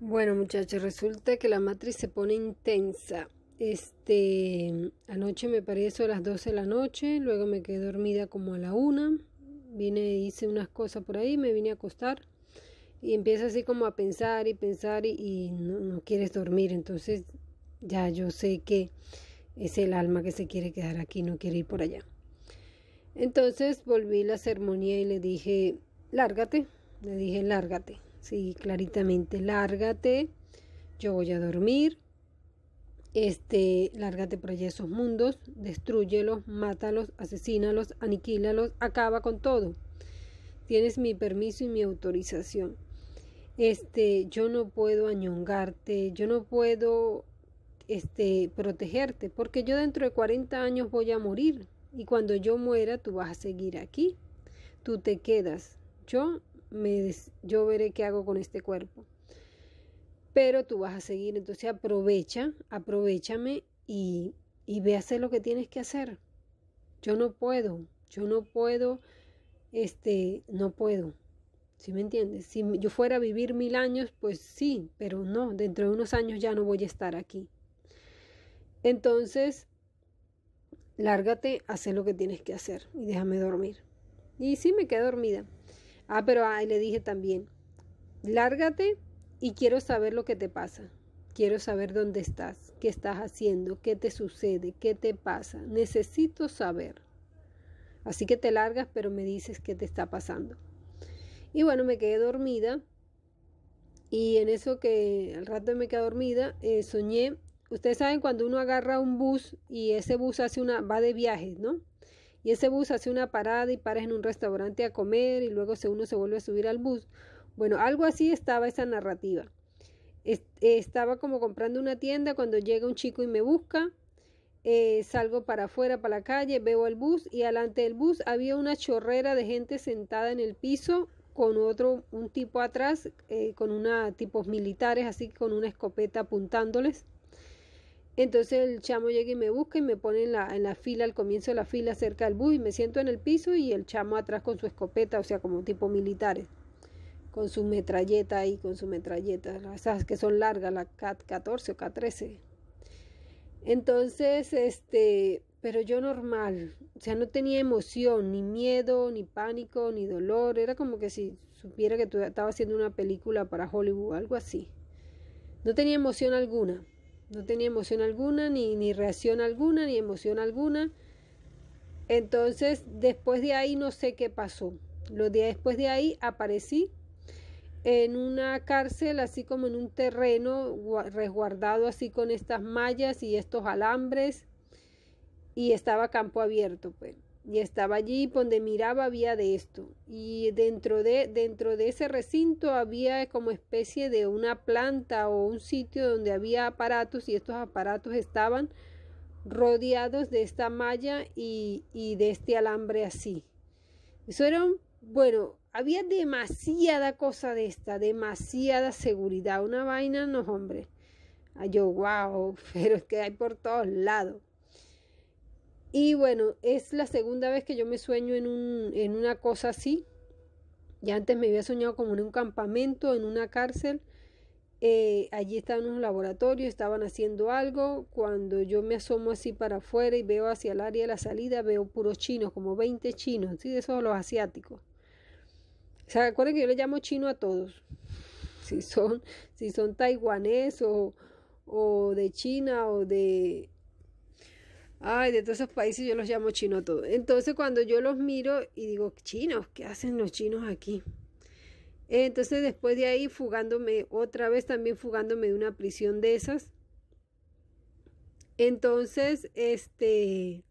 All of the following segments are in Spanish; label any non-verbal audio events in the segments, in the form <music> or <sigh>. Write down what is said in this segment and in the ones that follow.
Bueno, muchachos, resulta que la matriz se pone intensa. Este, anoche me paré a las 12 de la noche, luego me quedé dormida como a la 1. Vine, hice unas cosas por ahí, me vine a acostar y empieza así como a pensar y pensar y, no, quieres dormir. Entonces ya yo sé que es el alma que se quiere quedar aquí, no quiere ir por allá. Entonces volví la ceremonia y le dije, lárgate, le dije, lárgate. Sí, claritamente, lárgate, yo voy a dormir. Este, lárgate por allá esos mundos, destruyelos, mátalos, asesínalos, aniquílalos, acaba con todo. Tienes mi permiso y mi autorización. Este, yo no puedo añongarte, yo no puedo este protegerte, porque yo dentro de 40 años voy a morir y cuando yo muera tú vas a seguir aquí. Tú te quedas. Yo yo veré qué hago con este cuerpo. Pero tú vas a seguir, entonces aprovecha, aprovechame y, y ve a hacer lo que tienes que hacer. Yo no puedo, yo no puedo, este, no puedo. Si me entiendes? Si yo fuera a vivir mil años, pues sí, pero no, dentro de unos años ya no voy a estar aquí. Entonces, lárgate, haz lo que tienes que hacer y déjame dormir. Y sí, me quedé dormida. Ah, pero ahí le dije también, lárgate y quiero saber lo que te pasa. Quiero saber dónde estás, qué estás haciendo, qué te sucede, qué te pasa. Necesito saber. Así que te largas, pero me dices qué te está pasando. Y bueno, me quedé dormida. Y en eso que al rato me quedé dormida, eh, soñé. Ustedes saben cuando uno agarra un bus y ese bus hace una, va de viaje, ¿no? y ese bus hace una parada y para en un restaurante a comer y luego uno se vuelve a subir al bus. Bueno, algo así estaba esa narrativa. Eh, estaba como comprando una tienda cuando llega un chico y me busca. Eh, salgo para afuera, para la calle, veo el bus y alante del bus había una chorrera de gente sentada en el piso con otro, un tipo atrás, eh, con una, tipos militares, así con una escopeta apuntándoles. Entonces el chamo llega y me busca y me pone en la, fila, al comienzo de la fila cerca del bus y me siento en el piso y el chamo atrás con su escopeta, o sea, como tipo militares, con su metralleta ahí, con su metralleta, esas que son largas, la Cat 14 o K13. Entonces, este, pero yo normal, o sea, no tenía emoción, ni miedo, ni pánico, ni dolor, era como que si supiera que estaba haciendo una película para Hollywood, algo así. No tenía emoción alguna. No tenía emoción alguna, ni, ni reacción alguna, ni emoción alguna. Entonces, después de ahí no sé qué pasó. Los días después de ahí aparecí en una cárcel, así como en un terreno resguardado, así con estas mallas y estos alambres, y estaba campo abierto. Pues y estaba allí donde miraba había de esto y dentro de dentro de ese recinto había como especie de una planta o un sitio donde había aparatos y estos aparatos estaban rodeados de esta malla y, y de este alambre así eso era bueno había demasiada cosa de esta demasiada seguridad una vaina no hombre Ay, yo wow <laughs> pero es que hay por todos lados y bueno, es la segunda vez que yo me sueño en, una cosa así. Ya antes me había soñado como en un campamento, en una cárcel. Eh, allí estaban unos laboratorios, estaban haciendo algo. Cuando yo me asomo así para afuera y veo hacia el área de la salida, veo puros chinos, como 20 chinos, ¿sí? de esos los asiáticos. sea acuérdense que yo le llamo chino a todos? Si son, si son taiwaneses o, o de China o de Ay, de todos esos países yo los llamo chino todos. Entonces cuando yo los miro y digo, chinos, ¿qué hacen los chinos aquí? Entonces después de ahí fugándome, otra vez también fugándome de una prisión de esas. Entonces, este...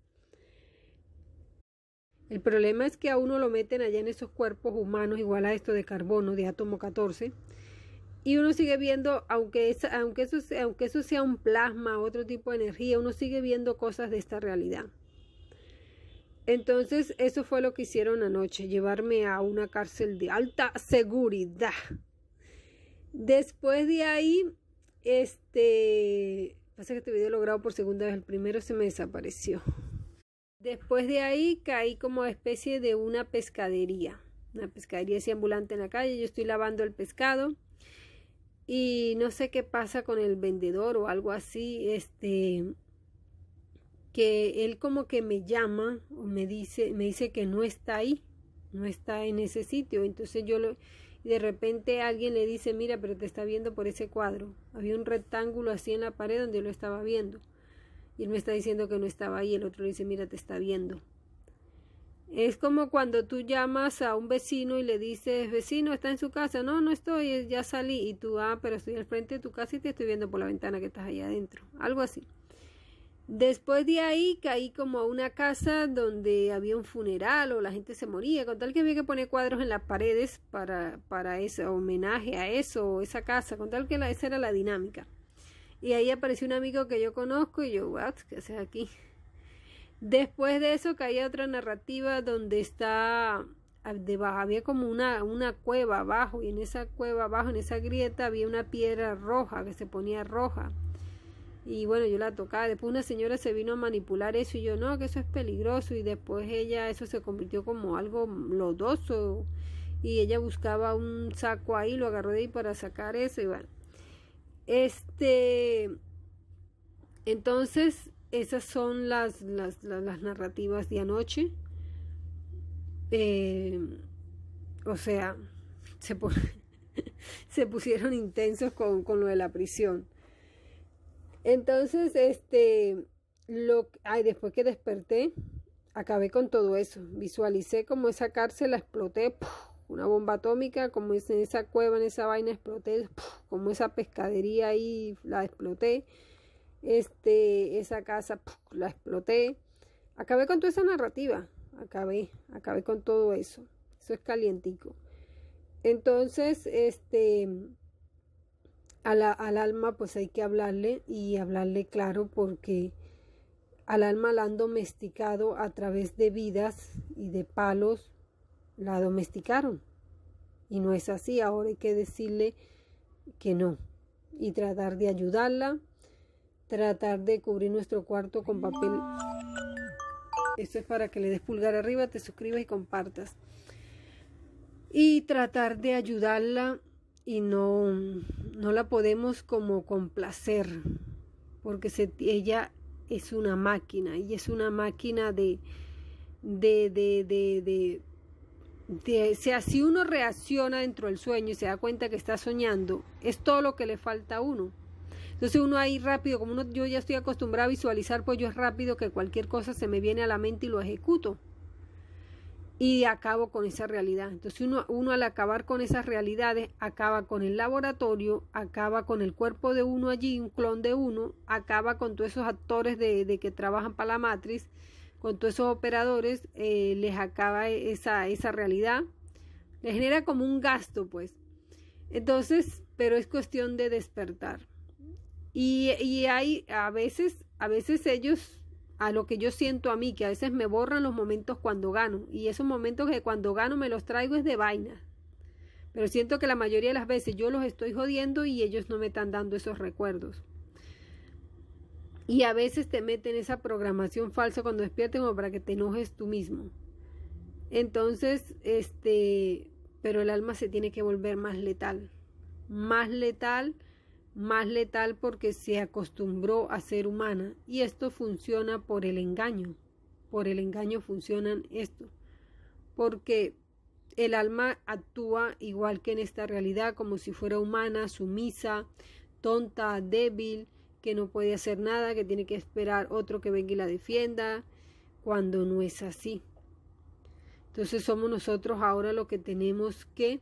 El problema es que a uno lo meten allá en esos cuerpos humanos igual a esto de carbono, de átomo 14 y uno sigue viendo, aunque, aunque, eso, aunque eso sea un plasma, otro tipo de energía, uno sigue viendo cosas de esta realidad. Entonces, eso fue lo que hicieron anoche, llevarme a una cárcel de alta seguridad. Después de ahí, este, pasa que este video lo por segunda vez, el primero se me desapareció. Después de ahí caí como especie de una pescadería, una pescadería así ambulante en la calle, yo estoy lavando el pescado y no sé qué pasa con el vendedor o algo así, este que él como que me llama o me dice, me dice que no está ahí, no está en ese sitio. Entonces yo lo, de repente alguien le dice, mira, pero te está viendo por ese cuadro. Había un rectángulo así en la pared donde yo lo estaba viendo. Y él me está diciendo que no estaba ahí. El otro le dice, mira, te está viendo. Es como cuando tú llamas a un vecino y le dices, vecino, está en su casa. No, no estoy, eh, ya salí. Y tú, ah, pero estoy al frente de tu casa y te estoy viendo por la ventana que estás ahí adentro. Algo así. Después de ahí caí como a una casa donde había un funeral o la gente se moría, con tal que había que poner cuadros en las paredes para, para ese homenaje a eso, O esa casa, con tal que esa era la dinámica. Y ahí apareció un amigo que yo conozco y yo, what, ¿qué haces aquí? Después de eso caía otra narrativa donde está ah, debajo, había como una, una cueva abajo y en esa cueva abajo, en esa grieta, había una piedra roja que se ponía roja. Y bueno, yo la tocaba. Después una señora se vino a manipular eso y yo, no, que eso es peligroso. Y después ella, eso se convirtió como algo lodoso. Y ella buscaba un saco ahí, lo agarró de ahí para sacar eso. Y bueno, este. Entonces, esas son las, las, narrativas de anoche. Eh, o sea, se, <laughs> pusieron intensos con, lo de la prisión. Entonces, este, lo, ay, después que desperté, acabé con todo eso. Visualicé como esa cárcel la exploté, una bomba atómica, como en esa cueva, en esa vaina exploté, como esa pescadería ahí la exploté este, esa casa la exploté. Acabé con toda esa narrativa, acabé, acabé con todo eso. Eso es calientico. Entonces, este, al alma pues hay que hablarle y hablarle claro porque al alma la han domesticado a través de vidas y de palos, la domesticaron. Y no es así, ahora hay que decirle que no y tratar de ayudarla tratar de cubrir nuestro cuarto con papel. Eso es para que le des pulgar arriba, te suscribas y compartas. Y tratar de ayudarla y no, no la podemos como complacer, porque ella es una máquina y es una máquina de, de, de, de, de o sea, si uno reacciona dentro del sueño y se da cuenta que está soñando, es todo lo que le falta a uno. Entonces uno ahí rápido, como uno, yo ya estoy acostumbrado a visualizar, pues yo es rápido que cualquier cosa se me viene a la mente y lo ejecuto. Y acabo con esa realidad. Entonces uno, uno al acabar con esas realidades, acaba con el laboratorio, acaba con el cuerpo de uno allí, un clon de uno, acaba con todos esos actores de, que trabajan para la matriz, con todos esos operadores, eh, les acaba esa, esa realidad. Le genera como un gasto, pues. Entonces, pero es cuestión de despertar. Y, hay a veces, a veces ellos a lo que yo siento a mí, que a veces me borran los momentos cuando gano. Y esos momentos que cuando gano me los traigo es de vaina. Pero siento que la mayoría de las veces yo los estoy jodiendo y ellos no me están dando esos recuerdos. Y a veces te meten esa programación falsa cuando despierten o para que te enojes tú mismo. Entonces, este, pero el alma se tiene que volver más letal. Más letal más letal porque se acostumbró a ser humana y esto funciona por el engaño. Por el engaño funcionan esto. Porque el alma actúa igual que en esta realidad como si fuera humana, sumisa, tonta, débil, que no puede hacer nada, que tiene que esperar otro que venga y la defienda, cuando no es así. Entonces somos nosotros ahora lo que tenemos que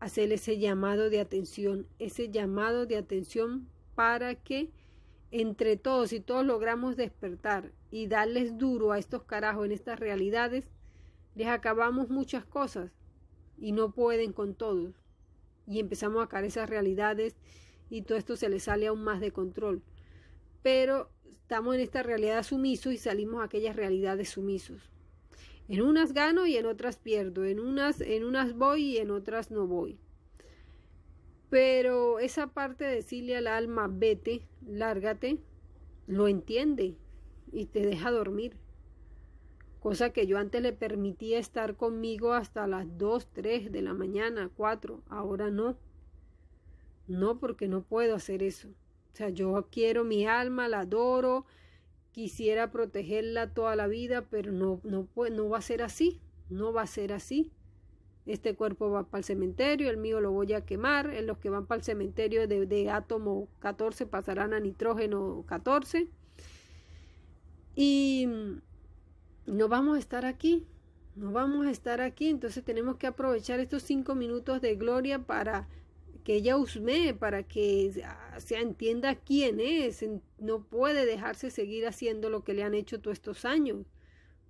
hacer ese llamado de atención, ese llamado de atención para que entre todos, y todos logramos despertar y darles duro a estos carajos en estas realidades, les acabamos muchas cosas y no pueden con todos. Y empezamos a caer esas realidades y todo esto se les sale aún más de control. Pero estamos en esta realidad sumisos y salimos a aquellas realidades sumisos. En unas gano y en otras pierdo, en unas, en unas voy y en otras no voy. Pero esa parte de decirle al alma, vete, lárgate, lo entiende y te deja dormir. Cosa que yo antes le permitía estar conmigo hasta las 2, 3 de la mañana, 4, ahora no. No, porque no puedo hacer eso. O sea, yo quiero mi alma, la adoro, quisiera protegerla toda la vida, pero no, no, no va a ser así, no va a ser así. Este cuerpo va para el cementerio, el mío lo voy a quemar, en eh, los que van para el cementerio de, de átomo 14 pasarán a nitrógeno 14. Y no vamos a estar aquí, no vamos a estar aquí, entonces tenemos que aprovechar estos cinco minutos de gloria para que ella usme para que ah, se entienda quién es. No puede dejarse seguir haciendo lo que le han hecho todos estos años.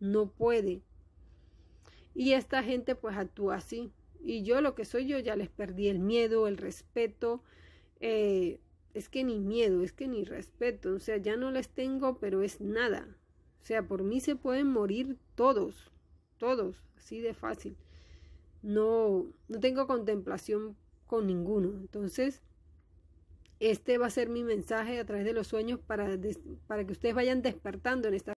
No puede. Y esta gente pues actúa así. Y yo lo que soy yo ya les perdí el miedo, el respeto. Eh, es que ni miedo, es que ni respeto. O sea, ya no les tengo, pero es nada. O sea, por mí se pueden morir todos. Todos. Así de fácil. No, no tengo contemplación con ninguno. Entonces, este va a ser mi mensaje a través de los sueños para, para que ustedes vayan despertando en esta...